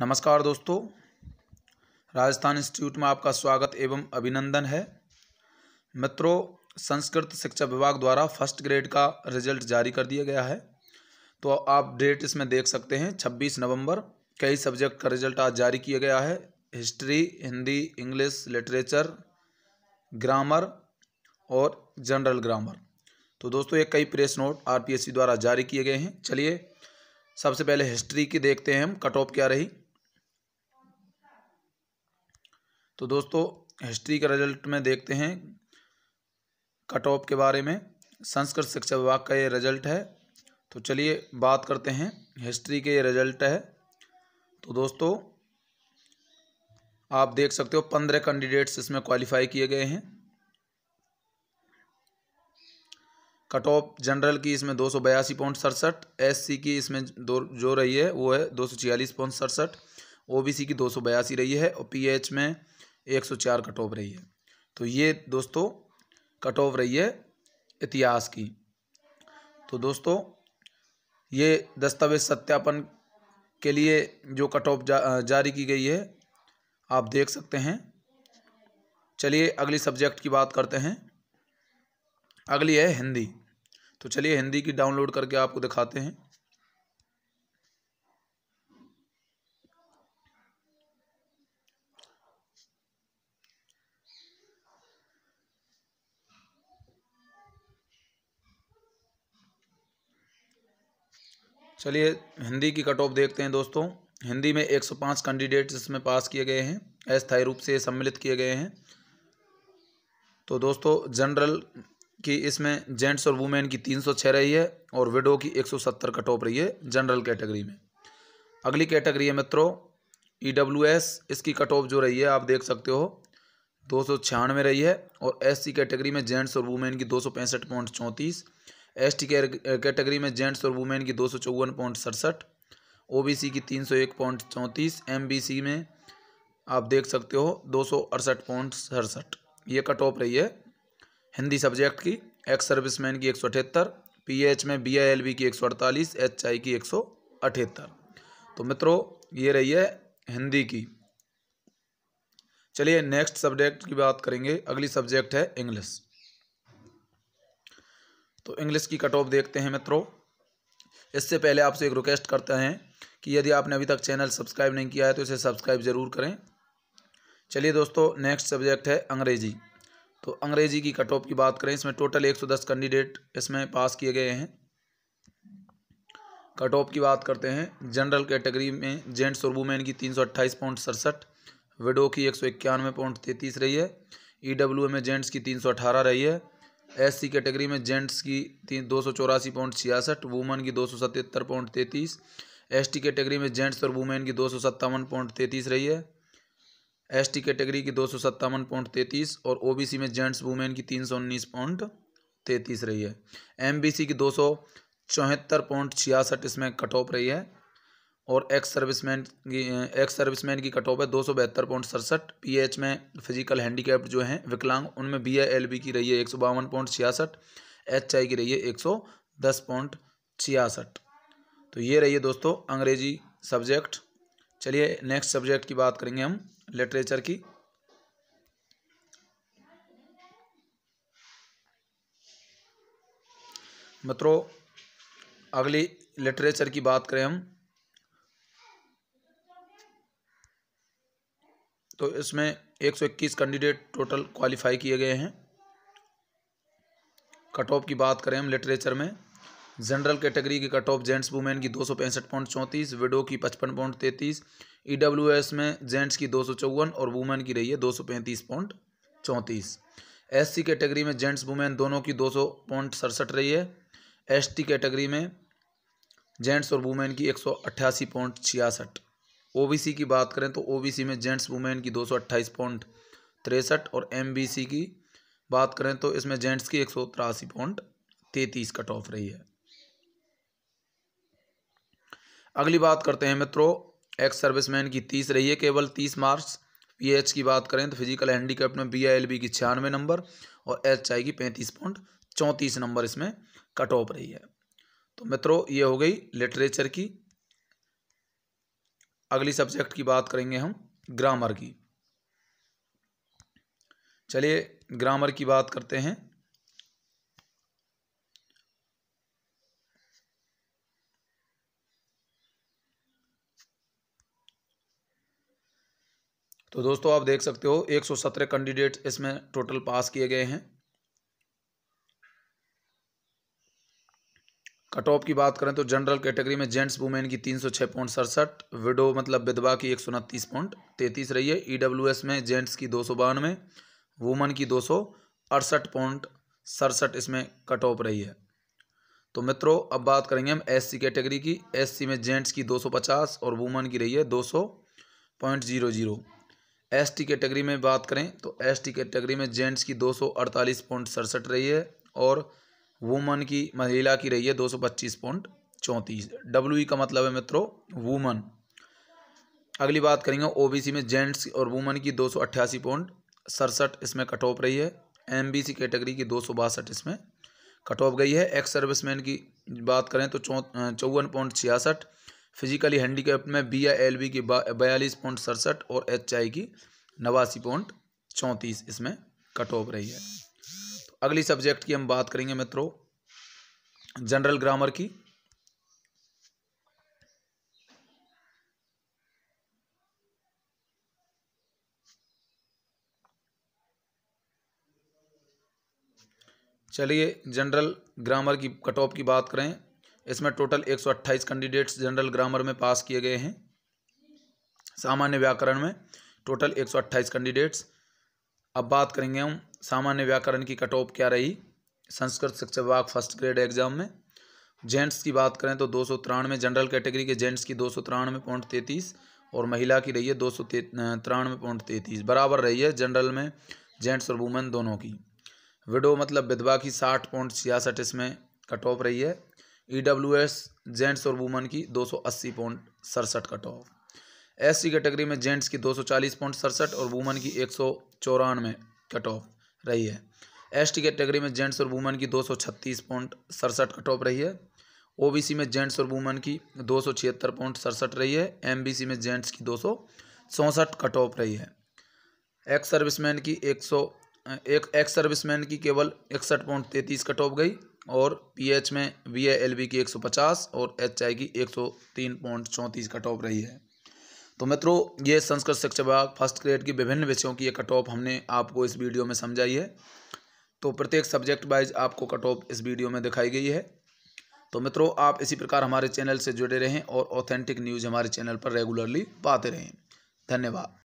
नमस्कार दोस्तों राजस्थान इंस्टीट्यूट में आपका स्वागत एवं अभिनंदन है मित्रों संस्कृत शिक्षा विभाग द्वारा फर्स्ट ग्रेड का रिजल्ट जारी कर दिया गया है तो आप डेट इसमें देख सकते हैं 26 नवंबर कई सब्जेक्ट का रिजल्ट आज जारी किया गया है history Hindi English literature grammar और जनरल ग्रामर तो दोस्तों ये कई प्रेस नोट आर द्वारा जारी किए गए हैं चलिए सबसे पहले हिस्ट्री की देखते हैं हम कट ऑफ क्या रही तो दोस्तों हिस्ट्री का रिजल्ट में देखते हैं कट ऑफ के बारे में संस्कृत शिक्षा विभाग का ये रिजल्ट है तो चलिए बात करते हैं हिस्ट्री के ये रिजल्ट है तो दोस्तों आप देख सकते हो पंद्रह कैंडिडेट्स इसमें क्वालिफाई किए गए हैं कट ऑफ जनरल की इसमें दो सौ बयासी पॉइंट सड़सठ एस सी की इसमें दो जो रही है वो है दो सौ छियालीस पॉइंट सड़सठ ओ बी सी की दो सौ बयासी रही है और पी एच में एक सौ चार कट ऑफ रही है तो ये दोस्तों कट ऑफ रही है इतिहास की तो दोस्तों ये दस्तावेज सत्यापन के लिए जो कट ऑफ जा, जारी की गई है आप देख सकते हैं चलिए अगली सब्जेक्ट की बात करते हैं अगली है हिंदी तो चलिए हिंदी की डाउनलोड करके आपको दिखाते हैं चलिए हिंदी की कट ऑफ देखते हैं दोस्तों हिंदी में 105 कैंडिडेट इसमें पास किए गए हैं अस्थायी रूप से सम्मिलित किए गए हैं तो दोस्तों जनरल की इसमें जेंट्स और वुमेन की 306 रही है और विडो की 170 कट ऑफ रही है जनरल कैटेगरी में अगली कैटेगरी है मित्रों ई डब्ल्यू एस इसकी कट ऑफ जो रही है आप देख सकते हो दो सौ छियानवे रही है और एस सी कैटेगरी में जेंट्स और वुमेन की दो सौ पैंसठ पॉइंट चौंतीस एस टी कैटेगरी में जेंट्स और वुमेन की दो सौ चौवन पॉइंट सड़सठ ओ बी सी की तीन सौ एक पॉइंट चौंतीस एम बी सी में आप देख सकते हो दो सौ अड़सठ पॉइंट सड़सठ ये कट ऑफ रही है हिंदी सब्जेक्ट की एक्स सर्विसमैन की एक सौ अठहत्तर पी एच में बी आई एल बी की एक सौ अड़तालीस एच आई की एक सौ अठहत्तर तो मित्रों ये रही है हिंदी की चलिए नेक्स्ट सब्जेक्ट की बात करेंगे अगली सब्जेक्ट है इंग्लिश तो इंग्लिश की कट ऑफ देखते हैं मित्रों इससे पहले आपसे एक रिक्वेस्ट करते हैं कि यदि आपने अभी तक चैनल सब्सक्राइब नहीं किया है तो इसे सब्सक्राइब ज़रूर करें चलिए दोस्तों नेक्स्ट सब्जेक्ट है अंग्रेजी तो अंग्रेजी की कट ऑफ की बात करें इसमें टोटल एक सौ दस कैंडिडेट इसमें पास किए गए हैं कट ऑफ की बात करते हैं जनरल कैटेगरी में जेंट्स और वुमेन की तीन सौ पॉइंट विडो की एक सौ इक्यानवे पॉइंट तैंतीस रही है ई e डब्ल्यू में जेंट्स की तीन सौ अठारह रही है एस सी कैटेगरी में जेंट्स की तीन दो सौ चौरासी पॉइंट छियासठ वुमेन की दो सौ सतहत्तर पॉइंट तैंतीस एस टी कैटेगरी में जेंट्स और वुमेन की दो सौ सत्तावन पॉइंट तैंतीस रही है एस टी कैटेगरी की दो सौ सत्तावन पॉइंट तैंतीस और ओ बी सी में जेंट्स वुमेन की तीन सौ उन्नीस पॉइंट तैंतीस रही है एम बी सी की दो सौ चौहत्तर पॉइंट छियासठ इसमें कट ऑफ रही है और एक्स सर्विसमैन की एक्स सर्विसमैन की कट ऑफ है दो सौ बहत्तर पॉइंट सड़सठ पी एच में फिजिकल हैंडीकैप जो हैं विकलांग उनमें बी आई एल बी की रही है एक सौ बावन पॉइंट छियासठ एच आई की रही है एक सौ दस पॉइंट छियासठ तो ये रही है दोस्तों अंग्रेजी सब्जेक्ट चलिए नेक्स्ट सब्जेक्ट की बात करेंगे हम लिटरेचर की मित्रों अगली लिटरेचर की बात करें हम तो इसमें 121 कैंडिडेट टोटल क्वालिफाई किए गए हैं कट ऑफ की बात करें हम लिटरेचर में जनरल कैटेगरी की कट ऑफ जेंट्स वुमेन की दो सौ पैंसठ पॉइंट चौंतीस विडो की पचपन पॉइंट तैंतीस ई डब्ल्यू एस में जेंट्स की दो सौ चौवन और वुमेन की रही है दो सौ पैंतीस पॉइंट चौंतीस एस सी कैटेगरी में जेंट्स वुमेन दोनों की दो सौ पॉइंट सड़सठ रही है एस टी कैटेगरी में जेंट्स और वुमेन की एक सौ अट्ठासी पॉइंट छियासठ ओबीसी की बात करें तो ओबीसी में जेंट्स वुमेन की दो सौ अट्ठाईस पॉइंट तिरसठ और एमबीसी की बात करें तो इसमें जेंट्स की एक सौ तिरासी पॉइंट तैतीस कट ऑफ रही है अगली बात करते हैं मित्रों एक्स सर्विसमैन की तीस रही है केवल तीस मार्क्स पीएच की बात करें तो फिजिकल हैंडीकैप में बीआईएलबी की छियानवे नंबर और एच आई की पैंतीस पॉइंट चौंतीस नंबर इसमें कट ऑफ रही है तो मित्रों ये हो गई लिटरेचर की अगली सब्जेक्ट की बात करेंगे हम ग्रामर की चलिए ग्रामर की बात करते हैं तो दोस्तों आप देख सकते हो 117 कैंडिडेट इसमें टोटल पास किए गए हैं कट ऑफ की बात करें तो जनरल कैटेगरी में जेंट्स वुमेन की तीन सौ छः पॉइंट सड़सठ विडो मतलब विधवा की एक सौ उनतीस पॉइंट तैंतीस रही है ई डब्ल्यू एस में जेंट्स की दो सौ बानवे वुमेन की दो सौ अड़सठ पॉइंट सड़सठ इसमें कट ऑफ रही है तो मित्रों अब बात करेंगे हम एस सी कैटेगरी की एस सी में जेंट्स की दो सौ पचास और वुमेन की रही है दो सौ point zero zero S T category में बात करें तो एस टी कैटेगरी में जेंट्स की दो सौ अड़तालीस पॉइंट सड़सठ रही है और वुमन की महिला की रही है दो सौ पच्चीस पॉइंट चौंतीस डब्ल्यू e का मतलब है मित्रों वुमन अगली बात करेंगे ओबीसी में जेंट्स और वुमन की दो सौ अट्ठासी पॉइंट सड़सठ इसमें कट ऑफ रही है एमबीसी कैटेगरी की दो सौ बासठ इसमें कट ऑफ गई है एक्स सर्विसमैन की बात करें तो चौवन पॉइंट छियासठ फिजिकली हैंडीकैप में बी या एल बी की बयालीस पॉइंट सड़सठ और एच आई की नवासी पॉइंट चौंतीस इसमें कट ऑफ रही है अगली सब्जेक्ट की हम बात करेंगे मित्रों जनरल ग्रामर की चलिए जनरल ग्रामर की कट ऑफ की बात करें इसमें टोटल 128 कैंडिडेट्स जनरल ग्रामर में पास किए गए हैं सामान्य व्याकरण में टोटल 128 कैंडिडेट्स अब बात करेंगे हम सामान्य व्याकरण की कट ऑफ क्या रही संस्कृत शिक्षा विभाग फर्स्ट ग्रेड एग्जाम में जेंट्स की बात करें तो दो सौ तिरानवे जनरल कैटेगरी के जेंट्स की दो सौ तिरानवे पॉइंट तैंतीस और महिला की रही है दो सौ तिरानवे पॉइंट तैंतीस बराबर रही है जनरल में जेंट्स और वुमेन दोनों की विडो मतलब विधवा की साठ पॉइंट छियासठ इसमें कट ऑफ रही है ई डब्ल्यू एस जेंट्स और वुमेन की दो सौ अस्सी पॉइंट सड़सठ cut off S C category में जेंट्स की दो सौ चालीस पॉइंट सड़सठ और वुमन की एक सौ चौरानवे कट ऑफ रही है एस टी कैटेगरी में जेंट्स और वुमेन की दो सौ छत्तीस पॉइंट सड़सठ कट ऑफ रही है ओ बी सी में जेंट्स और वुमेन की दो सौ छिहत्तर पॉइंट सड़सठ रही है एम बी सी में जेंट्स की दो सौ चौंसठ कट ऑफ रही है एक्स सर्विसमैन की एक सौ एक एक्स सर्विसमैन की केवल इकसठ पॉइंट तैंतीस कट ऑफ गई और पी एच में वी एल बी की एक सौ पचास और एच आई की एक सौ तीन पॉइंट चौंतीस कट ऑफ रही है तो मित्रों ये संस्कृत शिक्षा विभाग फर्स्ट ग्रेड की विभिन्न विषयों की ये कट ऑफ हमने आपको इस वीडियो में समझाई है तो प्रत्येक सब्जेक्ट वाइज आपको कट ऑफ इस वीडियो में दिखाई गई है तो मित्रों आप इसी प्रकार हमारे चैनल से जुड़े रहें और ऑथेंटिक न्यूज़ हमारे चैनल पर रेगुलरली पाते रहें धन्यवाद